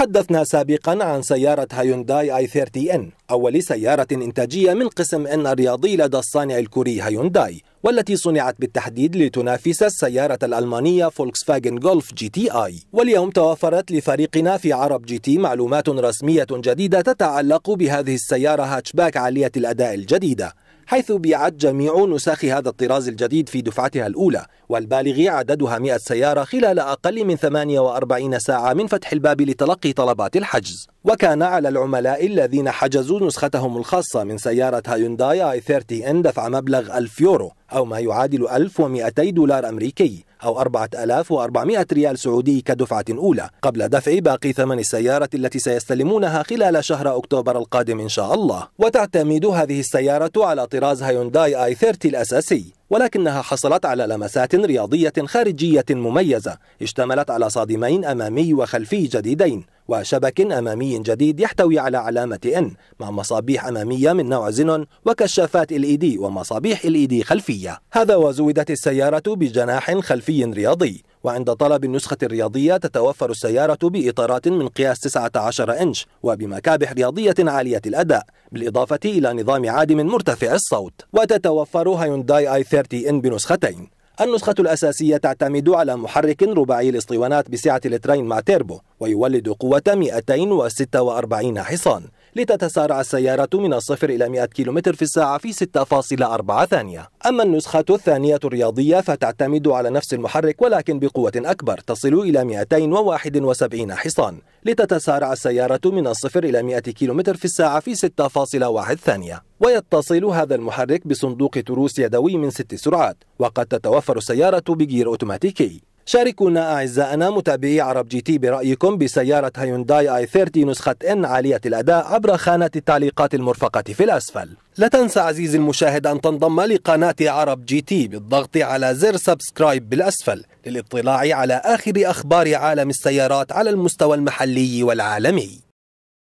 تحدثنا سابقا عن سيارة هيونداي اي 30 ان أول سيارة إنتاجية من قسم ان الرياضي لدى الصانع الكوري هيونداي والتي صنعت بالتحديد لتنافس السيارة الألمانية فولكس فاجن جولف جي تي آي واليوم توفرت لفريقنا في عرب جي تي معلومات رسمية جديدة تتعلق بهذه السيارة هاتشباك عالية الأداء الجديدة حيث بيعت جميع نسخ هذا الطراز الجديد في دفعتها الأولى والبالغ عددها 100 سيارة خلال أقل من 48 ساعة من فتح الباب لتلقي طلبات الحجز وكان على العملاء الذين حجزوا نسختهم الخاصة من سيارة هيونداي اي 30 ان دفع مبلغ 1000 يورو أو ما يعادل 1200 دولار أمريكي أو 4400 ريال سعودي كدفعة أولى قبل دفع باقي ثمن السيارة التي سيستلمونها خلال شهر أكتوبر القادم إن شاء الله وتعتمد هذه السيارة على طراز هيونداي آي 30 الأساسي ولكنها حصلت على لمسات رياضية خارجية مميزة اشتملت على صادمين أمامي وخلفي جديدين وشبك أمامي جديد يحتوي على علامة N مع مصابيح أمامية من نوع زينون وكشافات LED ومصابيح LED خلفية هذا وزودت السيارة بجناح خلفي رياضي وعند طلب النسخة الرياضية تتوفر السيارة بإطارات من قياس 19 إنش وبمكابح رياضية عالية الأداء بالإضافة إلى نظام عادم مرتفع الصوت وتتوفر هيونداي اي 30 إن بنسختين النسخة الأساسية تعتمد على محرك رباعي الاسطوانات بسعة لترين مع تيربو ويولد قوة 246 حصان لتتسارع السيارة من الصفر إلى 100 كم في الساعة في 6.4 ثانية أما النسخة الثانية الرياضية فتعتمد على نفس المحرك ولكن بقوة أكبر تصل إلى 271 حصان لتتسارع السيارة من الصفر إلى 100 كم في الساعة في 6.1 ثانية ويتصل هذا المحرك بصندوق تروس يدوي من ست سرعات وقد تتوفر السيارة بجير أوتوماتيكي شاركونا أعزائنا متابعي عرب جي تي برأيكم بسيارة هيونداي آي 30 نسخة إن عالية الأداء عبر خانة التعليقات المرفقة في الأسفل لا تنسى عزيزي المشاهد أن تنضم لقناة عرب جي تي بالضغط على زر سبسكرايب بالأسفل للاطلاع على آخر أخبار عالم السيارات على المستوى المحلي والعالمي